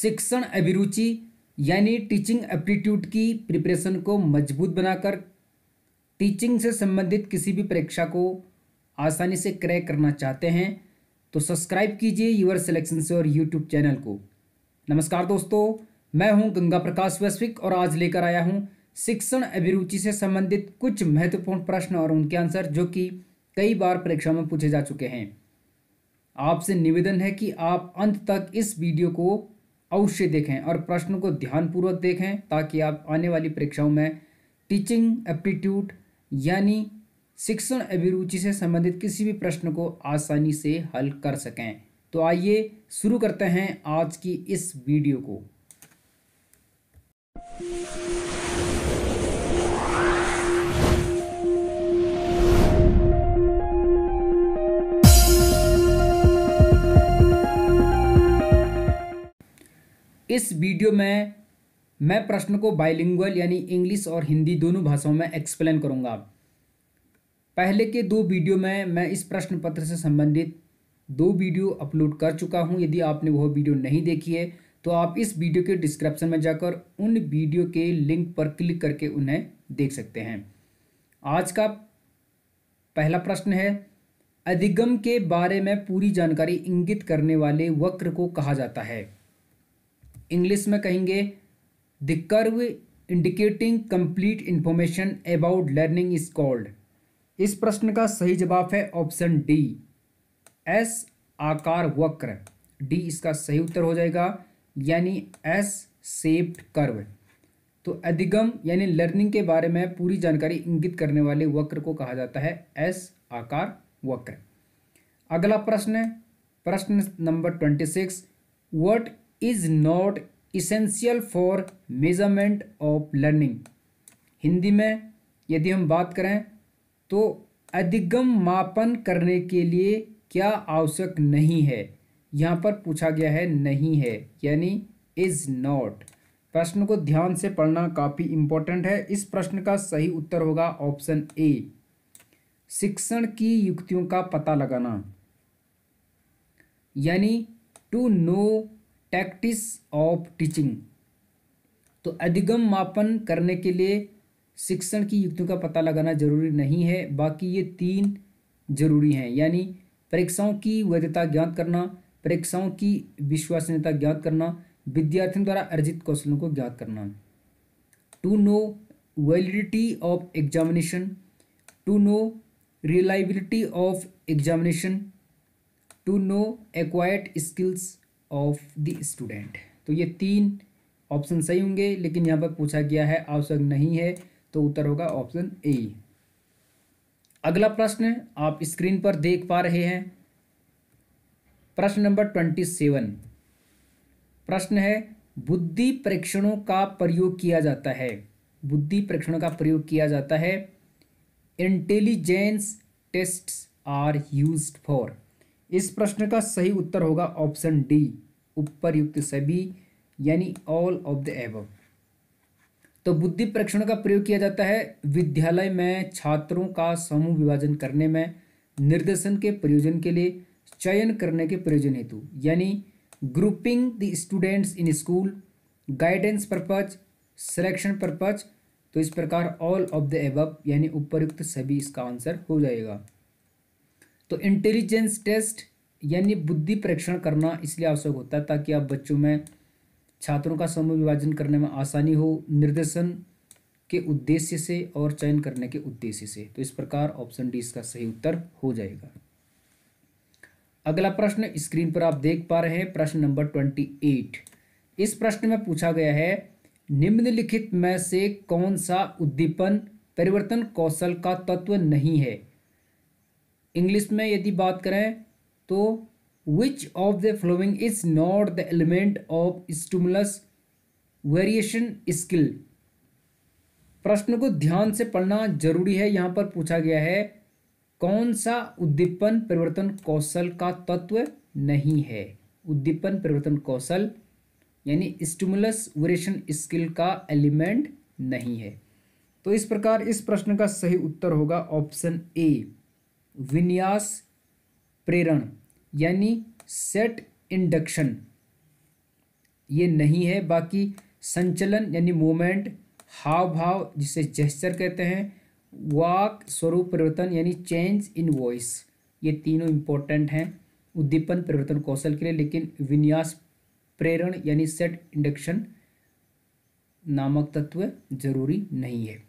शिक्षण अभिरुचि यानी टीचिंग एप्टीट्यूड की प्रिपरेशन को मजबूत बनाकर टीचिंग से संबंधित किसी भी परीक्षा को आसानी से क्रय करना चाहते हैं तो सब्सक्राइब कीजिए यूर सिलेक्शन से और यूट्यूब चैनल को नमस्कार दोस्तों मैं हूं गंगा प्रकाश वैश्विक और आज लेकर आया हूं शिक्षण अभिरुचि से संबंधित कुछ महत्वपूर्ण प्रश्न और उनके आंसर जो कि कई बार परीक्षा में पूछे जा चुके हैं आपसे निवेदन है कि आप अंत तक इस वीडियो को अवश्य देखें और प्रश्न को ध्यानपूर्वक देखें ताकि आप आने वाली परीक्षाओं में टीचिंग एप्टीट्यूड यानी शिक्षण अभिरुचि से संबंधित किसी भी प्रश्न को आसानी से हल कर सकें तो आइए शुरू करते हैं आज की इस वीडियो को इस वीडियो में मैं प्रश्न को बाइलिंगुअल यानी इंग्लिश और हिंदी दोनों भाषाओं में एक्सप्लेन करूंगा पहले के दो वीडियो में मैं इस प्रश्न पत्र से संबंधित दो वीडियो अपलोड कर चुका हूं यदि आपने वह वीडियो नहीं देखी है तो आप इस वीडियो के डिस्क्रिप्शन में जाकर उन वीडियो के लिंक पर क्लिक करके उन्हें देख सकते हैं आज का पहला प्रश्न है अधिगम के बारे में पूरी जानकारी इंगित करने वाले वक्र को कहा जाता है इंग्लिश में कहेंगे the curve indicating complete information about learning is called इस प्रश्न का सही जवाब है ऑप्शन डी एस आकार वक्र डी इसका सही उत्तर हो जाएगा यानी एस सेप्ड कर्व तो अधिगम यानी लर्निंग के बारे में पूरी जानकारी इंगित करने वाले वक्र को कहा जाता है एस आकार वक्र अगला प्रश्न प्रश्न number twenty six what is not essential for measurement of learning Hindi में यदि हम बात करें तो अधिगम मापन करने के लिए क्या आवश्यक नहीं है यहाँ पर पूछा गया है नहीं है यानी इज नॉट प्रश्न को ध्यान से पढ़ना काफ़ी इंपॉर्टेंट है इस प्रश्न का सही उत्तर होगा ऑप्शन ए शिक्षण की युक्तियों का पता लगाना यानी to know tactics of teaching तो अधिगम मापन करने के लिए शिक्षण की युक्तियों का पता लगाना जरूरी नहीं है बाकी ये तीन जरूरी हैं यानी परीक्षाओं की वैधता ज्ञात करना परीक्षाओं की विश्वसनीयता ज्ञात करना विद्यार्थियों द्वारा अर्जित कौशलों को ज्ञात करना to know validity of examination to know reliability of examination to know acquired skills of the student तो ये तीन ऑप्शन सही होंगे लेकिन यहाँ पर पूछा गया है आवश्यक नहीं है तो उत्तर होगा ऑप्शन ए अगला प्रश्न आप स्क्रीन पर देख पा रहे हैं प्रश्न नंबर ट्वेंटी सेवन प्रश्न है बुद्धि परीक्षणों का प्रयोग किया जाता है बुद्धि परीक्षणों का प्रयोग किया जाता है intelligence test are use for इस प्रश्न का सही उत्तर होगा ऑप्शन डी उपरयुक्त सभी यानी ऑल ऑफ द एव तो बुद्धि परीक्षण का प्रयोग किया जाता है विद्यालय में छात्रों का समूह विभाजन करने में निर्देशन के प्रयोजन के लिए चयन करने के प्रयोजन हेतु यानी grouping the students in school guidance purpose selection purpose तो इस प्रकार ऑल ऑफ द एबव यानी उपरयुक्त सभी इसका आंसर हो जाएगा तो इंटेलिजेंस टेस्ट यानी बुद्धि परीक्षण करना इसलिए आवश्यक होता है ताकि आप बच्चों में छात्रों का समूह विभाजन करने में आसानी हो निर्देशन के उद्देश्य से और चयन करने के उद्देश्य से तो इस प्रकार ऑप्शन डी इसका सही उत्तर हो जाएगा अगला प्रश्न स्क्रीन पर आप देख पा रहे हैं प्रश्न नंबर ट्वेंटी एट इस प्रश्न में पूछा गया है निम्नलिखित में से कौन सा उद्दीपन परिवर्तन कौशल का तत्व नहीं है इंग्लिश में यदि बात करें तो which of the following is not the element of stimulus variation skill प्रश्न को ध्यान से पढ़ना जरूरी है यहाँ पर पूछा गया है कौन सा उद्दीपन परिवर्तन कौशल का तत्व नहीं है उद्दीपन परिवर्तन कौशल यानी स्टिमुलस वेरिएशन स्किल का एलिमेंट नहीं है तो इस प्रकार इस प्रश्न का सही उत्तर होगा ऑप्शन ए विन्यास प्रेरण यानी सेट इंडक्शन ये नहीं है बाकी संचलन यानी मूवमेंट हाव भाव जिसे जेस्चर कहते हैं वाक स्वरूप परिवर्तन यानी चेंज इन वॉइस ये तीनों इंपॉर्टेंट हैं उद्दीपन परिवर्तन कौशल के लिए लेकिन विन्यास प्रेरण यानी सेट इंडक्शन नामक तत्व जरूरी नहीं है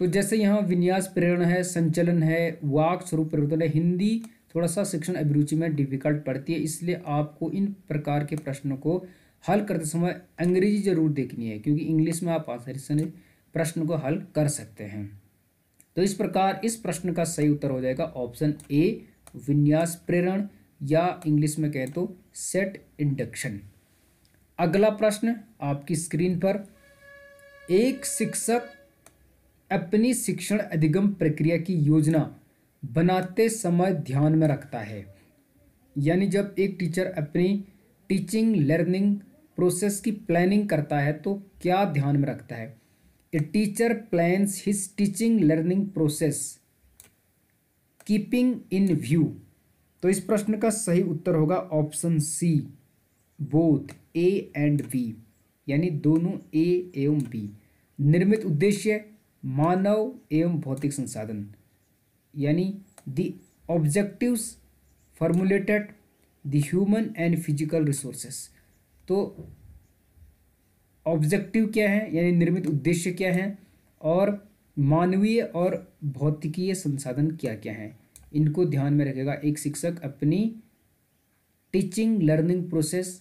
तो जैसे यहाँ विन्यास प्रेरण है संचलन है वाक स्वरूप परिवर्तन है हिंदी थोड़ा सा शिक्षण अभिरुचि में डिफिकल्ट पड़ती है इसलिए आपको इन प्रकार के प्रश्नों को हल करते समय अंग्रेजी जरूर देखनी है क्योंकि इंग्लिश में आप आसानी से प्रश्न को हल कर सकते हैं तो इस प्रकार इस प्रश्न का सही उत्तर हो जाएगा ऑप्शन ए विन्यास प्रेरण या इंग्लिश में कहें तो सेट इंडक्शन अगला प्रश्न आपकी स्क्रीन पर एक शिक्षक अपनी शिक्षण अधिगम प्रक्रिया की योजना बनाते समय ध्यान में रखता है यानी जब एक टीचर अपनी टीचिंग लर्निंग प्रोसेस की प्लानिंग करता है तो क्या ध्यान में रखता है a teacher plans his teaching learning process keeping in view तो इस प्रश्न का सही उत्तर होगा option C both A and B यानी दोनों ए एवं बी निर्मित उद्देश्य मानव एवं भौतिक संसाधन यानी the objectives formulated the human and physical resources तो ऑब्जेक्टिव क्या है यानी निर्मित उद्देश्य क्या है और मानवीय और भौतिकीय संसाधन क्या क्या हैं इनको ध्यान में रखेगा एक शिक्षक अपनी टीचिंग लर्निंग प्रोसेस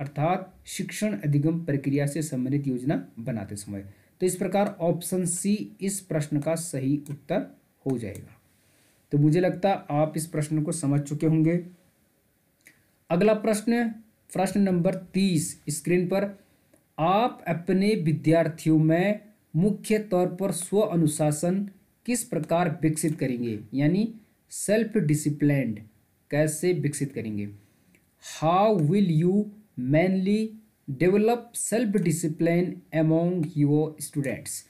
अर्थात शिक्षण अधिगम प्रक्रिया से संबंधित योजना बनाते समय तो इस प्रकार ऑप्शन सी इस प्रश्न का सही उत्तर हो जाएगा तो मुझे लगता आप इस प्रश्न को समझ चुके होंगे अगला प्रश्न प्रश्न नंबर तीस स्क्रीन पर आप अपने विद्यार्थियों में मुख्य तौर पर स्व अनुशासन किस प्रकार विकसित करेंगे यानी सेल्फ डिसिप्लेंड कैसे विकसित करेंगे how will you mainly develop self discipline among your students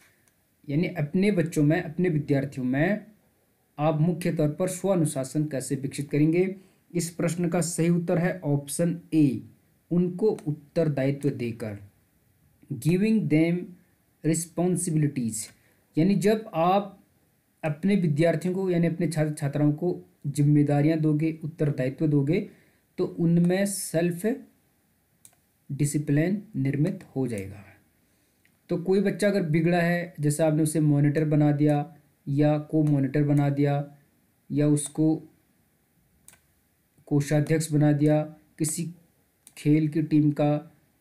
यानी अपने बच्चों में अपने विद्यार्थियों में आप मुख्य तौर पर स्व अनुशासन कैसे विकसित करेंगे इस प्रश्न का सही उत्तर है ऑप्शन ए उनको उत्तरदायित्व देकर गिविंग देम रिस्पॉन्सिबिलिटीज यानी जब आप अपने विद्यार्थियों को यानी अपने छात्र छात्राओं को जिम्मेदारियां दोगे उत्तरदायित्व दोगे तो उनमें सेल्फ डिसिप्लिन निर्मित हो जाएगा तो कोई बच्चा अगर बिगड़ा है जैसे आपने उसे मॉनिटर बना दिया या को मॉनिटर बना दिया या उसको कोषाध्यक्ष बना दिया किसी खेल की टीम का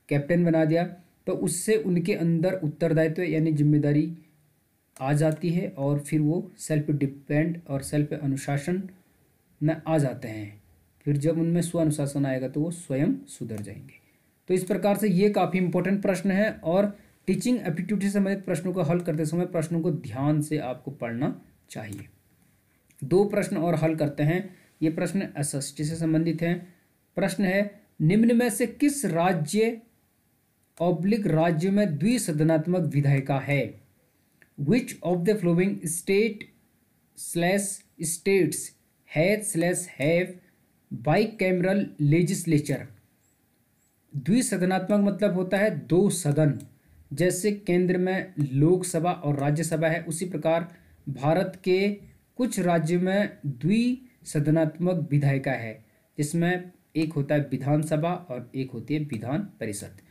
कैप्टन बना दिया तो उससे उनके अंदर उत्तरदायित्व यानी जिम्मेदारी आ जाती है और फिर वो सेल्फ डिपेंड और सेल्फ अनुशासन में आ जाते हैं फिर जब उनमें स्व अनुशासन आएगा तो वो स्वयं सुधर जाएंगे तो इस प्रकार से ये काफ़ी इंपॉर्टेंट प्रश्न है और टीचिंग एप्टीट्यूड से संबंधित प्रश्नों को हल करते समय प्रश्नों को ध्यान से आपको पढ़ना चाहिए दो प्रश्न और हल करते हैं ये प्रश्न एस से संबंधित हैं प्रश्न है निम्न में से किस राज्य ऑब्लिक राज्य में द्विसदनात्मक विधायिका है which of the following state slash states has slash have bicameral legislature द्विसदनात्मक मतलब होता है दो सदन जैसे केंद्र में लोकसभा और राज्यसभा है उसी प्रकार भारत के कुछ राज्य में द्विसदनात्मक विधायिका है जिसमें एक होता है विधानसभा और एक होती है विधान परिषद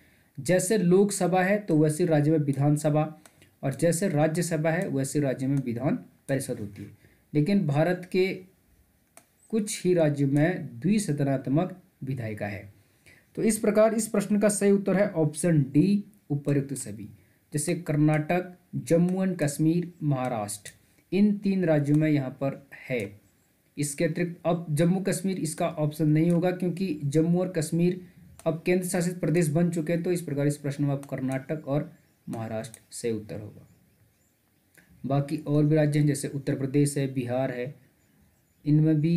जैसे लोकसभा है तो वैसे राज्य में विधानसभा और जैसे राज्यसभा है वैसे राज्य में विधान परिषद होती है लेकिन भारत के कुछ ही राज्य में द्विसदनात्मक विधायिका है तो इस प्रकार इस प्रश्न का सही उत्तर है ऑप्शन डी उपरुक्त सभी जैसे कर्नाटक जम्मू एंड कश्मीर महाराष्ट्र इन तीन राज्यों में यहाँ पर है इसके अतिरिक्त अब जम्मू कश्मीर इसका ऑप्शन नहीं होगा क्योंकि जम्मू और कश्मीर अब केंद्र शासित प्रदेश बन चुके हैं तो इस प्रकार इस प्रश्न में अब कर्नाटक और महाराष्ट्र से उत्तर होगा बाकी और भी राज्य हैं जैसे उत्तर प्रदेश है बिहार है इनमें भी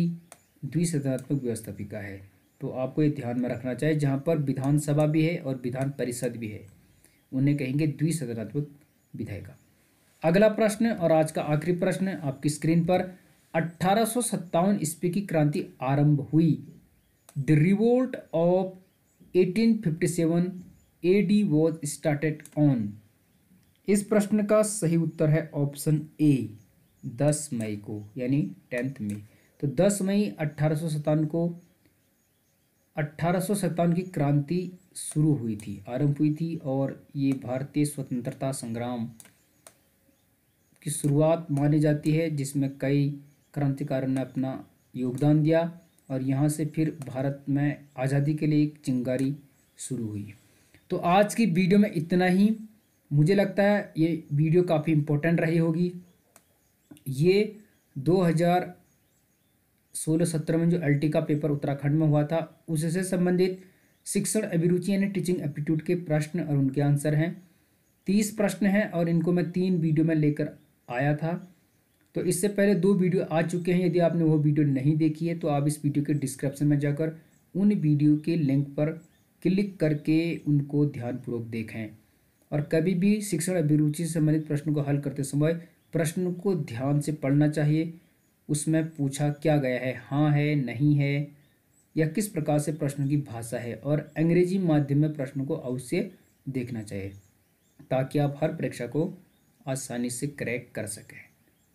द्विसदनात्मक व्यवस्थापिका है तो आपको ये ध्यान में रखना चाहिए जहाँ पर विधानसभा भी है और विधान परिषद भी है उन्हें कहेंगे द्विसदनात्मक विधायिका अगला प्रश्न और आज का आखिरी प्रश्न आपकी स्क्रीन पर अट्ठारह सौ ईस्वी की क्रांति आरंभ हुई the revolt of 1857 D was started on इस प्रश्न का सही उत्तर है ऑप्शन ए दस मई को यानी टेंथ मई तो दस मई अट्ठारह को अट्ठारह की क्रांति शुरू हुई थी आरंभ हुई थी और ये भारतीय स्वतंत्रता संग्राम की शुरुआत मानी जाती है जिसमें कई क्रांतिकारियों ने अपना योगदान दिया और यहाँ से फिर भारत में आज़ादी के लिए एक चिंगारी शुरू हुई तो आज की वीडियो में इतना ही मुझे लगता है ये वीडियो काफ़ी इम्पोर्टेंट रही होगी ये सोलह सत्रह में जो एल का पेपर उत्तराखंड में हुआ था उससे संबंधित शिक्षण अभिरुचि यानी टीचिंग एप्टीट्यूड के प्रश्न और उनके आंसर हैं तीस प्रश्न हैं और इनको मैं तीन वीडियो में लेकर आया था तो इससे पहले दो वीडियो आ चुके हैं यदि आपने वो वीडियो नहीं देखी है तो आप इस वीडियो के डिस्क्रिप्शन में जाकर उन वीडियो के लिंक पर क्लिक करके उनको ध्यानपूर्वक देखें और कभी भी शिक्षण अभिरुचि से संबंधित प्रश्न को हल करते समय प्रश्न को ध्यान से पढ़ना चाहिए उसमें पूछा क्या गया है हाँ है नहीं है या किस प्रकार से प्रश्न की भाषा है और अंग्रेजी माध्यम में प्रश्न को अवश्य देखना चाहिए ताकि आप हर परीक्षा को आसानी से क्रैक कर सकें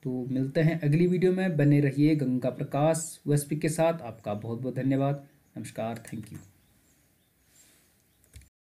तो मिलते हैं अगली वीडियो में बने रहिए गंगा प्रकाश वेस्पिक के साथ आपका बहुत बहुत धन्यवाद नमस्कार थैंक यू